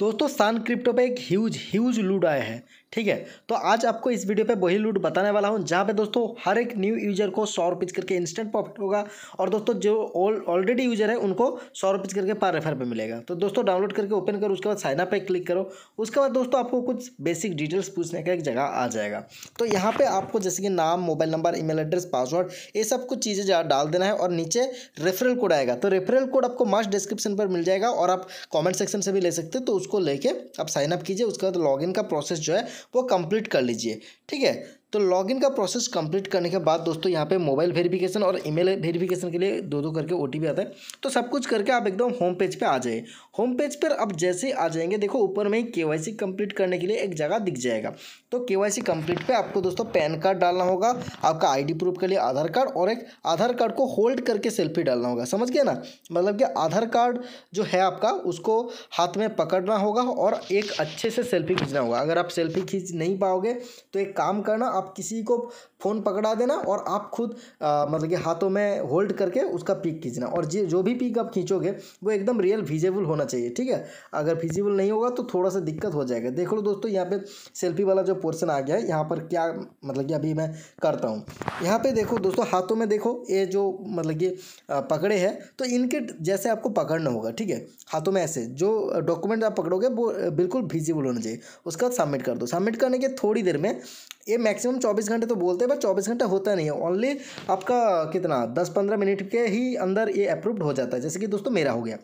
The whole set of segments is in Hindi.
दोस्तों सान क्रिप्टो पे एक ह्यूज ह्यूज लूड आया है ठीक है तो आज आपको इस वीडियो पे वही लूट बताने वाला हूँ जहाँ पे दोस्तों हर एक न्यू यूजर को सौ रुपीज़ करके इंस्टेंट प्रॉफिट होगा और दोस्तों जो ऑल ऑलरेडी यूजर है उनको सौ रुपीज़ करके पर रेफर पे मिलेगा तो दोस्तों डाउनलोड करके ओपन करो उसके बाद साइनअप पे क्लिक करो उसके बाद दोस्तों आपको कुछ बेसिक डिटेल्स पूछने का एक जगह आ जाएगा तो यहाँ पर आपको जैसे कि नाम mobile number e address password ये सब कुछ चीज़ें डाल देना है और नीचे रेफरल कोड आएगा तो रेफरल कोड आपको मास्ट डिस्क्रिप्शन पर मिल जाएगा और आप कॉमेंट सेक्शन से भी ले सकते हो तो उसको लेके आप साइनअप कीजिए उसके बाद लॉग का प्रोसेस जो है वो कंप्लीट कर लीजिए ठीक है तो लॉगिन का प्रोसेस कंप्लीट करने के बाद दोस्तों यहाँ पे मोबाइल वेरिफिकेशन और ईमेल वेरिफिकेशन के लिए दो दो करके ओ आता है तो सब कुछ करके आप एकदम होम पेज पे आ जाइए होम पेज पर आप जैसे आ जाएंगे देखो ऊपर में ही के कंप्लीट करने के लिए एक जगह दिख जाएगा तो के वाई कंप्लीट पे आपको दोस्तों पैन कार्ड डालना होगा आपका आईडी प्रूफ के लिए आधार कार्ड और एक आधार कार्ड को होल्ड करके सेल्फी डालना होगा समझ गया ना मतलब कि आधार कार्ड जो है आपका उसको हाथ में पकड़ना होगा और एक अच्छे से सेल्फी खींचना होगा अगर आप सेल्फी खींच नहीं पाओगे तो एक काम करना आप आप किसी को फ़ोन पकड़ा देना और आप खुद आ, मतलब कि हाथों में होल्ड करके उसका पिक खींचना और जो जो भी पिक आप खींचोगे वो एकदम रियल विजेबल होना चाहिए ठीक है अगर विजिबल नहीं होगा तो थोड़ा सा दिक्कत हो जाएगा देख लो दोस्तों यहाँ पर सेल्फी वाला जो पोर्सन आ गया है यहाँ पर क्या मतलब कि अभी मैं करता हूँ यहाँ पर देखो दोस्तों हाथों में देखो ये जो मतलब कि पकड़े हैं तो इनके जैसे आपको पकड़ना होगा ठीक है हाथों में ऐसे जो डॉक्यूमेंट आप पकड़ोगे वो बिल्कुल विजिबल होना चाहिए उसका सबमिट कर दो सबमिट करने के थोड़ी देर में ये मैक्सिम मैक्सिमम चौबीस घंटे तो बोलते हैं बट चौबीस घंटा होता नहीं है ओनली आपका कितना दस पंद्रह मिनट के ही अंदर ये अप्रूव्ड हो जाता है जैसे कि दोस्तों मेरा हो गया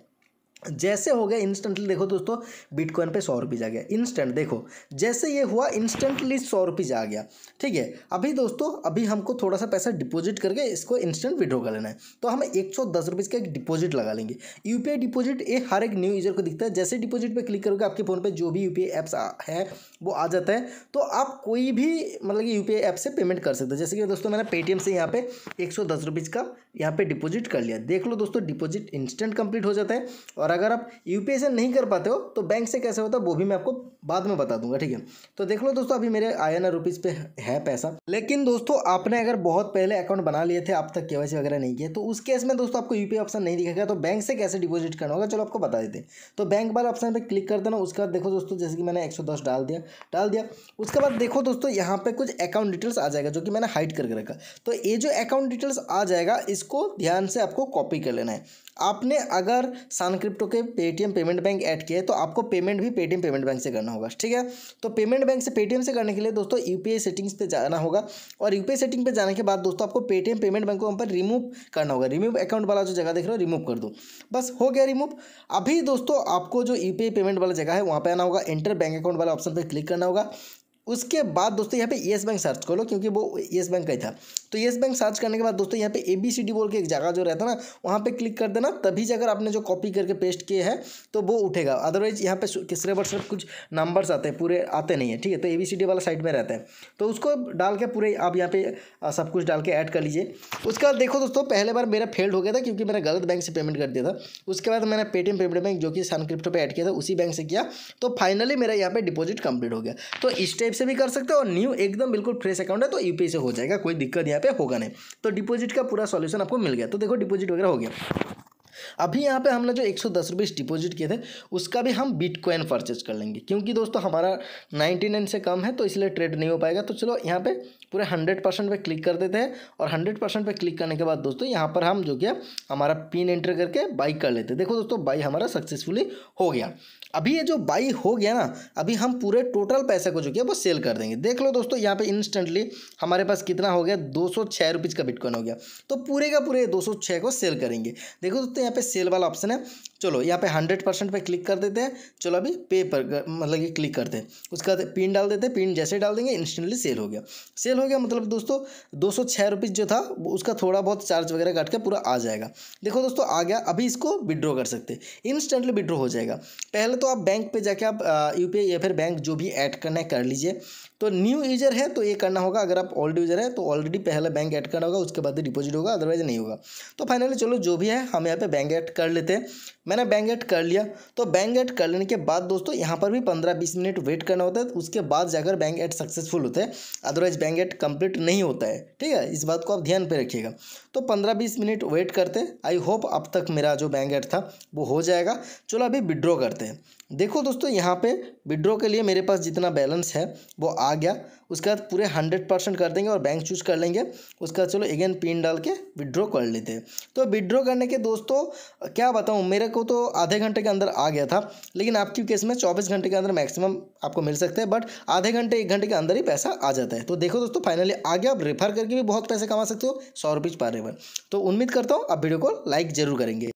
जैसे हो गया इंस्टेंटली देखो दोस्तों बिटकॉइन पे सौ रुपये आ गया इंस्टेंट देखो जैसे ये हुआ इंस्टेंटली सौ रुपीज़ आ गया ठीक है अभी दोस्तों अभी हमको थोड़ा सा पैसा डिपॉजिट करके इसको इंस्टेंट विड्रॉ कर लेना है तो हम एक सौ दस रुपीज़ का एक डिपॉजिट लगा लेंगे यू डिपोजिट डिपॉजिट ये हर एक न्यू यूज़र को दिखता है जैसे डिपॉजिट पर क्लिक करोगे आपके फ़ोन पर जो भी यू पी ऐप्स है वो आ जाता है तो आप कोई भी मतलब कि यू पी ऐप से पेमेंट कर सकते हो जैसे कि दोस्तों मैंने पेटीएम से यहाँ पे एक सौ दस रुपीज़ का यहाँ पे डिपोजिट कर लिया देख लो दोस्तों डिपोजिट इंस्टेंट कंप्लीट हो जाता है और अगर आप यू से नहीं कर पाते हो तो बैंक से कैसे होता है वो भी मैं आपको बाद में बता दूंगा ठीक है तो देख लो दोस्तों अभी मेरे आई एन पे है पैसा लेकिन दोस्तों आपने अगर बहुत पहले अकाउंट बना लिए थे आप तक के वगैरह नहीं किया तो उस केस में दोस्तों आपको यू ऑप्शन नहीं दिखेगा तो बैंक से कैसे डिपोजिट करना होगा चलो आपको बता देते तो बैंक वाले ऑप्शन पर क्लिक कर देना उसके बाद देखो दोस्तों जैसे कि मैंने एक डाल दिया डाल दिया उसके बाद देखो दोस्तों यहाँ पर कुछ अकाउंट डिटेल्स आ जाएगा जो कि मैंने हाइड करके रखा तो ये जो अकाउंट डिटेल्स आ जाएगा इसको ध्यान से आपको कॉपी कर लेना है आपने अगर सान क्रिप्टो के पेटीएम पेमेंट बैंक ऐड किया है तो आपको पेमेंट भी पेटीएम पेमेंट बैंक से करना होगा ठीक है तो पेमेंट बैंक से पेटीएम से करने के लिए दोस्तों यूपीआई सेटिंग्स पे जाना होगा और यूपीआई सेटिंग पे जाने के बाद दोस्तों आपको पेटीएम पेमेंट बैंक को वहाँ पर रिमूव करना होगा रिमूव अकाउंट वाला जो जगह देख रहे हो रिमूव कर दो बस हो गया रिमूव अभी दोस्तों आपको जो यू पेमेंट वाला जगह है वहाँ पर आना होगा इंटर बैंक अकाउंट वाला ऑप्शन पर क्लिक करना होगा उसके बाद दोस्तों यहाँ पे येस बैंक सर्च कर लो क्योंकि वो येस बैंक का ही था तो येस बैंक सर्च करने के बाद दोस्तों यहाँ पे ए बी सी डी बोल के एक जगह जो रहता है ना वहाँ पे क्लिक कर देना तभी जाकर आपने जो कॉपी करके पेस्ट किए हैं तो वो उठेगा अदरवाइज यहाँ पे किसरे और सिर्फ कुछ नंबर्स आते हैं पूरे आते नहीं है ठीक है तो ए बी सी डी वाला साइड में रहता है तो उसको डाल के पूरे आप यहाँ पे सब कुछ डाल के ऐड कर लीजिए उसके बाद देखो दोस्तों पहले बार मेरा फेल्ड हो गया था क्योंकि मैंने गलत बैंक से पेमेंट कर दिया था उसके बाद मैंने पेटीएम पेमेंट बैंक जो कि सन क्रिप्टो पर ऐड किया था उसी बैंक से किया तो फाइनली मेरा यहाँ पर डिपॉजिट कंप्लीट हो गया तो इस टाइप से भी कर सकते हो और न्यू एकदम बिल्कुल फ्रेश अकाउंट है तो यू से हो जाएगा कोई दिक्कत यहाँ पे होगा नहीं तो डिपोजिट का पूरा सॉल्यूशन आपको मिल गया तो देखो डिपोजिट वगैरह हो गया अभी यहाँ पे हमने जो एक सौ दस रुपये डिपोजिट किए थे उसका भी हम बिटकॉइन परचेज कर लेंगे क्योंकि दोस्तों हमारा नाइन्टी नाइन से कम है तो इसलिए ट्रेड नहीं हो पाएगा तो चलो यहाँ पे पूरे हंड्रेड परसेंट पर क्लिक कर देते हैं और हंड्रेड परसेंट पर क्लिक करने के बाद दोस्तों यहाँ पर हम जो किया हमारा पिन एंटर करके बाई कर लेते हैं देखो दोस्तों बाई हमारा सक्सेसफुली हो गया अभी ये जो बाई हो गया ना अभी हम पूरे टोटल पैसे को जो किया वो सेल कर देंगे देख लो दोस्तों यहाँ पे इंस्टेंटली हमारे पास कितना हो गया दो सौ छः रुपीज़ का बिटकॉइन हो गया तो पूरे का पूरे दो सौ छः को सेल करेंगे देखो दोस्तों हैं यहाँ पे सेल वाला ऑप्शन है चलो यहाँ पे हंड्रेड परसेंट पर क्लिक कर देते हैं चलो अभी पे पर मतलब कि क्लिक करते हैं उसके बाद पिन डाल देते हैं पिन जैसे डाल देंगे इंस्टेंटली सेल हो गया सेल हो गया मतलब दोस्तों दो सौ जो था उसका थोड़ा बहुत चार्ज वगैरह काट के पूरा आ जाएगा देखो दोस्तों आ गया अभी इसको विड्रॉ कर सकते हैं इंस्टेंटली विड्रॉ हो जाएगा पहले तो आप बैंक पर जाके आप यू या फिर बैंक जो भी ऐड करना है कर लीजिए तो न्यू यूजर है तो ये करना होगा अगर आप ओल्ड यूजर है तो ऑलरेडी पहले बैंक ऐड करना होगा उसके बाद डिपॉजिट होगा अदरवाइज नहीं होगा तो फाइनली चलो जो भी है हम यहाँ पे बैंक ऐड कर लेते हैं मैंने बैंक ऐड कर लिया तो बैंक ऐड कर लेने के बाद दोस्तों यहाँ पर भी पंद्रह बीस मिनट वेट करना होता है तो उसके बाद जाकर बैंक ऐड सक्सेसफुल होता है अदरवाइज बैंक ऐड कंप्लीट नहीं होता है ठीक है इस बात को आप ध्यान पर रखिएगा तो पंद्रह बीस मिनट वेट करते आई होप अब तक मेरा जो बैंक ऐड था वो हो जाएगा चलो अभी विड्रॉ करते हैं देखो दोस्तों यहाँ पर विड्रॉ के लिए मेरे पास जितना बैलेंस है वो आ गया उसके बाद पूरे हंड्रेड परसेंट कर देंगे और बैंक चूज कर लेंगे उसके बाद चलो अगेन पिन डाल के विड्रॉ कर लेते हैं तो विड्रॉ करने के दोस्तों क्या बताऊँ मेरे को तो आधे घंटे के अंदर आ गया था लेकिन आपकी केस में चौबीस घंटे के अंदर मैक्सिमम आपको मिल सकता है बट आधे घंटे एक घंटे के अंदर ही पैसा आ जाता है तो देखो दोस्तों फाइनली आ गया आप रेफर करके भी बहुत पैसे कमा सकते हो सौ रुपीज़ पर रेफर तो उम्मीद करता हूँ आप वीडियो को लाइक ज़रूर करेंगे